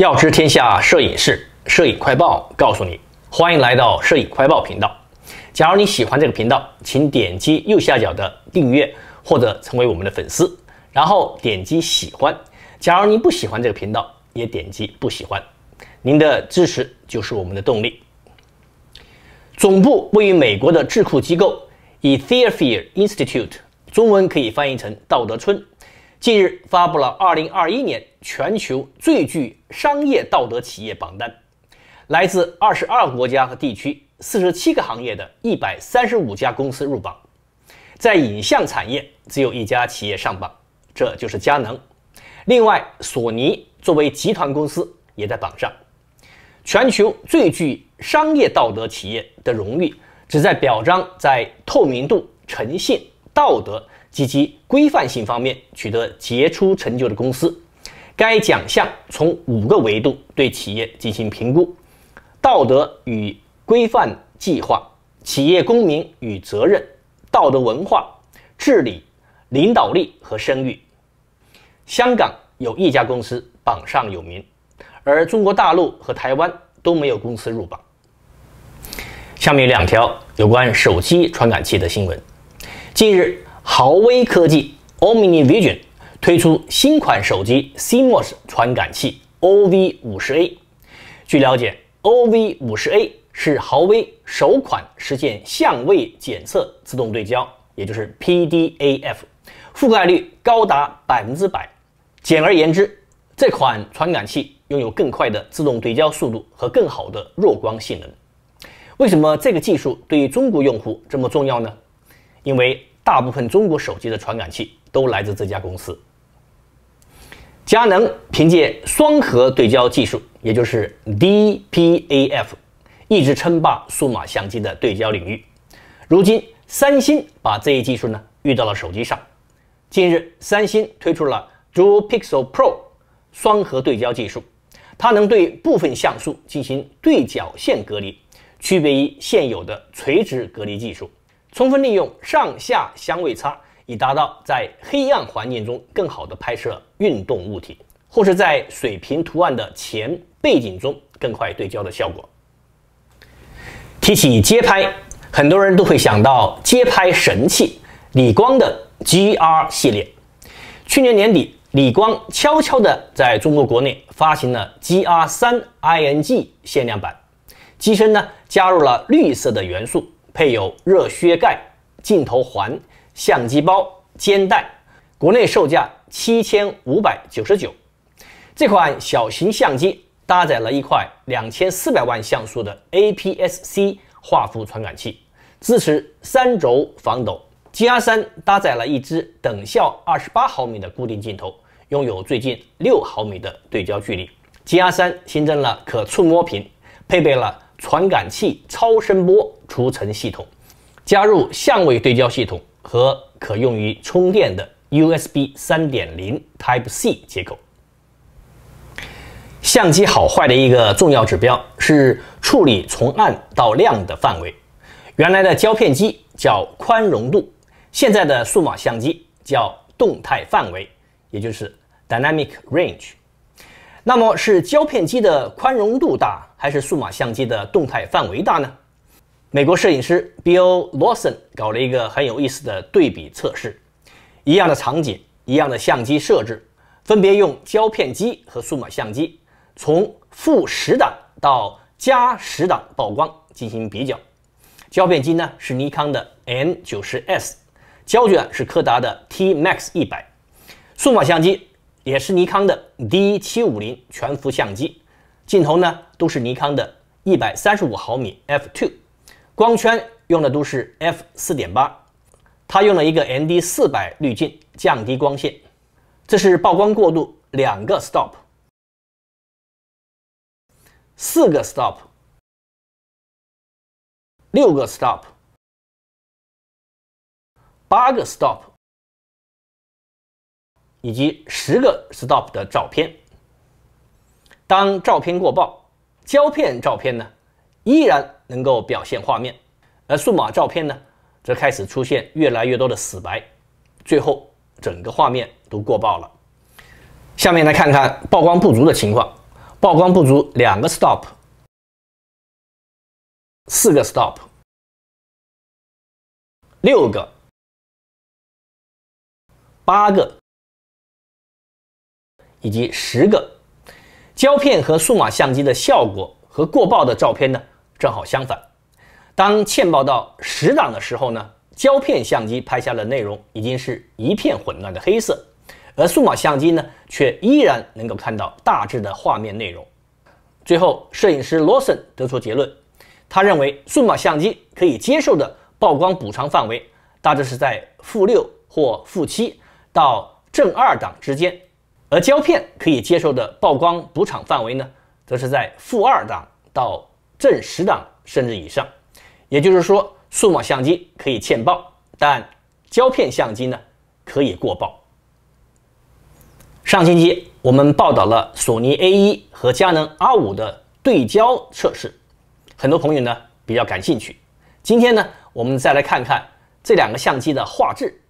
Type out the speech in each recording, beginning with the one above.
要知天下摄影事，摄影快报告诉你。欢迎来到摄影快报频道。假如你喜欢这个频道，请点击右下角的订阅或者成为我们的粉丝，然后点击喜欢。假如您不喜欢这个频道，也点击不喜欢。您的支持就是我们的动力。总部位于美国的智库机构，以 t h e r Fear Institute，中文可以翻译成道德村。近日发布了2021年全球最具商业道德企业榜单，来自22个国家和地区、47个行业的一百三十五家公司入榜。在影像产业，只有一家企业上榜，这就是佳能。另外，索尼作为集团公司也在榜上。全球最具商业道德企业的荣誉，旨在表彰在透明度、诚信、道德。及其规范性方面取得杰出成就的公司，该奖项从五个维度对企业进行评估：道德与规范计划、企业公民与责任、道德文化、治理、领导力和声誉。香港有一家公司榜上有名，而中国大陆和台湾都没有公司入榜。下面两条有关手机传感器的新闻，近日。豪威科技 OmniVision 推出新款手机 CMOS 传感器 OV50A。据了解，OV50A 是豪威首款实现相位检测自动对焦，也就是 PDAF，覆盖率高达百分之百。简而言之，这款传感器拥有更快的自动对焦速度和更好的弱光性能。为什么这个技术对中国用户这么重要呢？因为大部分中国手机的传感器都来自这家公司。佳能凭借双核对焦技术，也就是 D-PAF，一直称霸数码相机的对焦领域。如今，三星把这一技术呢，遇到了手机上。近日，三星推出了 Dual Pixel Pro 双核对焦技术，它能对部分像素进行对角线隔离，区别于现有的垂直隔离技术。充分利用上下相位差，以达到在黑暗环境中更好的拍摄运动物体，或是在水平图案的前背景中更快对焦的效果。提起街拍，很多人都会想到街拍神器——理光的 GR 系列。去年年底，理光悄悄地在中国国内发行了 GR3ING 限量版，机身呢加入了绿色的元素。配有热靴盖、镜头环、相机包、肩带，国内售价七千五百九十九。这款小型相机搭载了一块两千四百万像素的 APS-C 画幅传感器，支持三轴防抖。G R 三搭载了一支等效二十八毫米的固定镜头，拥有最近六毫米的对焦距离。G R 三新增了可触摸屏，配备了。传感器超声波除尘系统，加入相位对焦系统和可用于充电的 USB 3.0 Type C 接口。相机好坏的一个重要指标是处理从暗到亮的范围。原来的胶片机叫宽容度，现在的数码相机叫动态范围，也就是 dynamic range。那么是胶片机的宽容度大，还是数码相机的动态范围大呢？美国摄影师 Bill Lawson 搞了一个很有意思的对比测试，一样的场景，一样的相机设置，分别用胶片机和数码相机从负十档到加十档曝光进行比较。胶片机呢是尼康的 N90S，胶卷是柯达的 T Max 一百，数码相机。也是尼康的 D 七五零全幅相机，镜头呢都是尼康的一百三十五毫米 f2，光圈用的都是 f 四点八，它用了一个 ND 四百滤镜降低光线，这是曝光过度两个 stop，四个 stop，六个 stop，八个 stop。以及十个 stop 的照片，当照片过曝，胶片照片呢，依然能够表现画面，而数码照片呢，则开始出现越来越多的死白，最后整个画面都过曝了。下面来看看曝光不足的情况，曝光不足两个 stop，四个 stop，六个，八个。以及十个胶片和数码相机的效果和过曝的照片呢，正好相反。当欠曝到十档的时候呢，胶片相机拍下的内容已经是一片混乱的黑色，而数码相机呢，却依然能够看到大致的画面内容。最后，摄影师罗森得出结论，他认为数码相机可以接受的曝光补偿范围大致是在负六或负七到正二档之间。而胶片可以接受的曝光补偿范围呢，则是在负二档到正十档甚至以上。也就是说，数码相机可以欠曝，但胶片相机呢可以过曝。上星期我们报道了索尼 A1 和佳能 R5 的对焦测试，很多朋友呢比较感兴趣。今天呢，我们再来看看这两个相机的画质。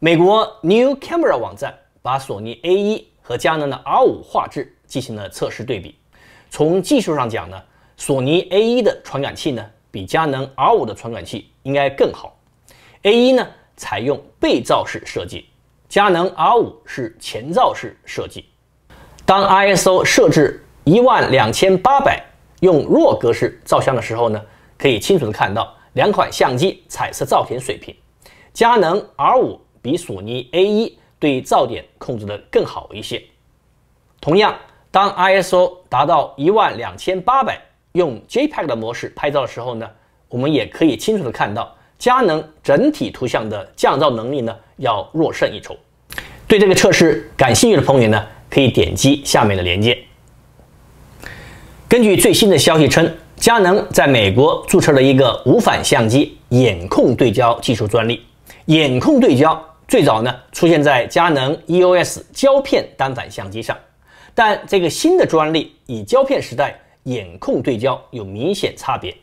美国 New Camera 网站。把索尼 A 一和佳能的 R 五画质进行了测试对比。从技术上讲呢，索尼 A 一的传感器呢比佳能 R 五的传感器应该更好。A 一呢采用背照式设计，佳能 R 五是前照式设计。当 ISO 设置一万两千八百，用弱格式照相的时候呢，可以清楚的看到两款相机彩色照片水平。佳能 R 五比索尼 A 一。对噪点控制的更好一些。同样，当 ISO 达到一万两千八百，用 JPEG 的模式拍照的时候呢，我们也可以清楚的看到，佳能整体图像的降噪能力呢要弱胜一筹。对这个测试感兴趣的朋友呢，可以点击下面的链接。根据最新的消息称，佳能在美国注册了一个无反相机眼控对焦技术专利，眼控对焦。最早呢，出现在佳能 EOS 胶片单反相机上，但这个新的专利与胶片时代眼控对焦有明显差别，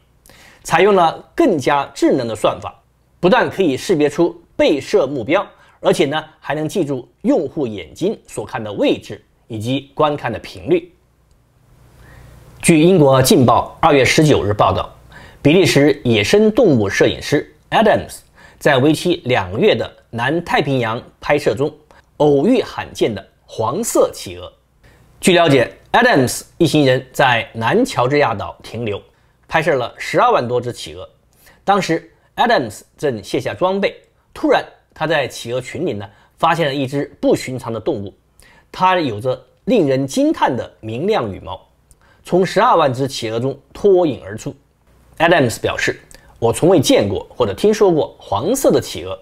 采用了更加智能的算法，不但可以识别出被摄目标，而且呢还能记住用户眼睛所看的位置以及观看的频率。据英国《镜报》二月十九日报道，比利时野生动物摄影师 Adams 在为期两个月的南太平洋拍摄中，偶遇罕见的黄色企鹅。据了解，Adams 一行人在南乔治亚岛停留，拍摄了十二万多只企鹅。当时，Adams 正卸下装备，突然他在企鹅群里呢，发现了一只不寻常的动物，它有着令人惊叹的明亮羽毛，从十二万只企鹅中脱颖而出。Adams 表示：“我从未见过或者听说过黄色的企鹅。”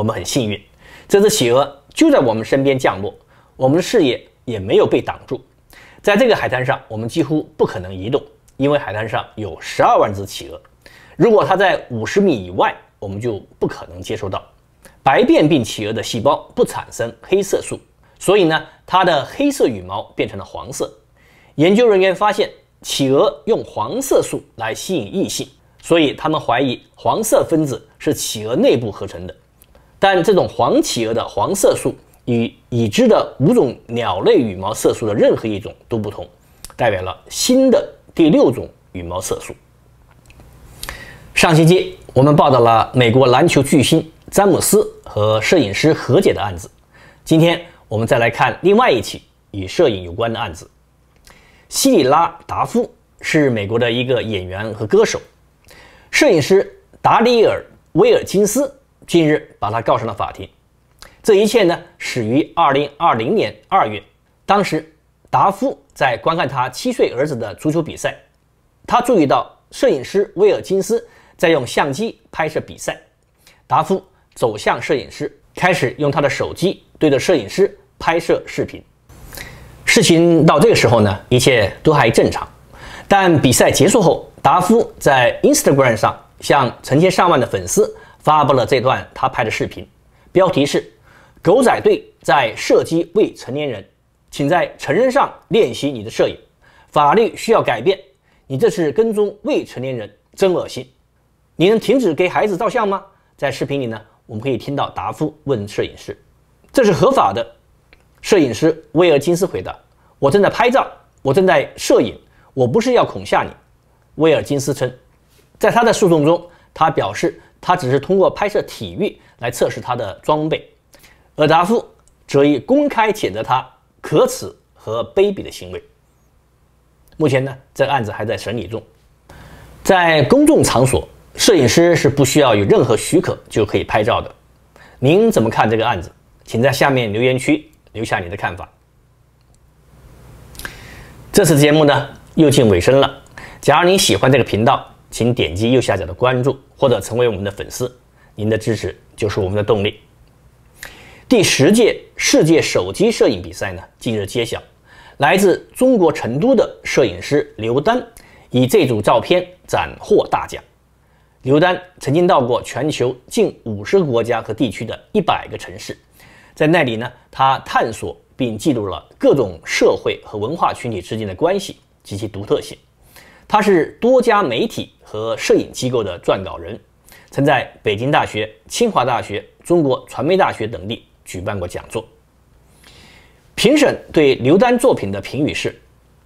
我们很幸运，这只企鹅就在我们身边降落，我们的视野也没有被挡住。在这个海滩上，我们几乎不可能移动，因为海滩上有十二万只企鹅。如果它在五十米以外，我们就不可能接收到。白变病企鹅的细胞不产生黑色素，所以呢，它的黑色羽毛变成了黄色。研究人员发现，企鹅用黄色素来吸引异性，所以他们怀疑黄色分子是企鹅内部合成的。但这种黄企鹅的黄色素与已知的五种鸟类羽毛色素的任何一种都不同，代表了新的第六种羽毛色素。上期节我们报道了美国篮球巨星詹姆斯和摄影师和解的案子，今天我们再来看另外一起与摄影有关的案子。西里拉达夫是美国的一个演员和歌手，摄影师达里尔威尔金斯。近日把他告上了法庭。这一切呢，始于2020年2月。当时，达夫在观看他七岁儿子的足球比赛，他注意到摄影师威尔金斯在用相机拍摄比赛。达夫走向摄影师，开始用他的手机对着摄影师拍摄视频。事情到这个时候呢，一切都还正常。但比赛结束后，达夫在 Instagram 上向成千上万的粉丝。发布了这段他拍的视频，标题是“狗仔队在射击未成年人，请在成人上练习你的摄影”。法律需要改变，你这是跟踪未成年人，真恶心！你能停止给孩子照相吗？在视频里呢，我们可以听到达夫问摄影师：“这是合法的？”摄影师威尔金斯回答：“我正在拍照，我正在摄影，我不是要恐吓你。”威尔金斯称，在他的诉讼中，他表示。他只是通过拍摄体育来测试他的装备，而达夫则以公开谴责他可耻和卑鄙的行为。目前呢，这个案子还在审理中。在公众场所，摄影师是不需要有任何许可就可以拍照的。您怎么看这个案子？请在下面留言区留下你的看法。这次节目呢，又近尾声了。假如你喜欢这个频道，请点击右下角的关注，或者成为我们的粉丝。您的支持就是我们的动力。第十届世界手机摄影比赛呢，近日揭晓，来自中国成都的摄影师刘丹以这组照片斩获大奖。刘丹曾经到过全球近五十个国家和地区的一百个城市，在那里呢，他探索并记录了各种社会和文化群体之间的关系及其独特性。他是多家媒体。和摄影机构的撰稿人，曾在北京大学、清华大学、中国传媒大学等地举办过讲座。评审对刘丹作品的评语是：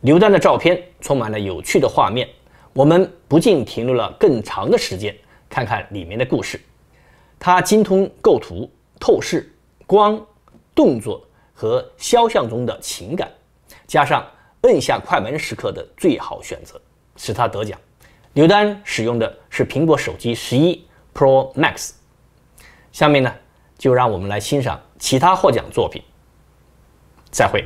刘丹的照片充满了有趣的画面，我们不禁停留了更长的时间，看看里面的故事。他精通构图、透视、光、动作和肖像中的情感，加上按下快门时刻的最好选择，使他得奖。刘丹使用的是苹果手机十一 Pro Max，下面呢，就让我们来欣赏其他获奖作品。再会。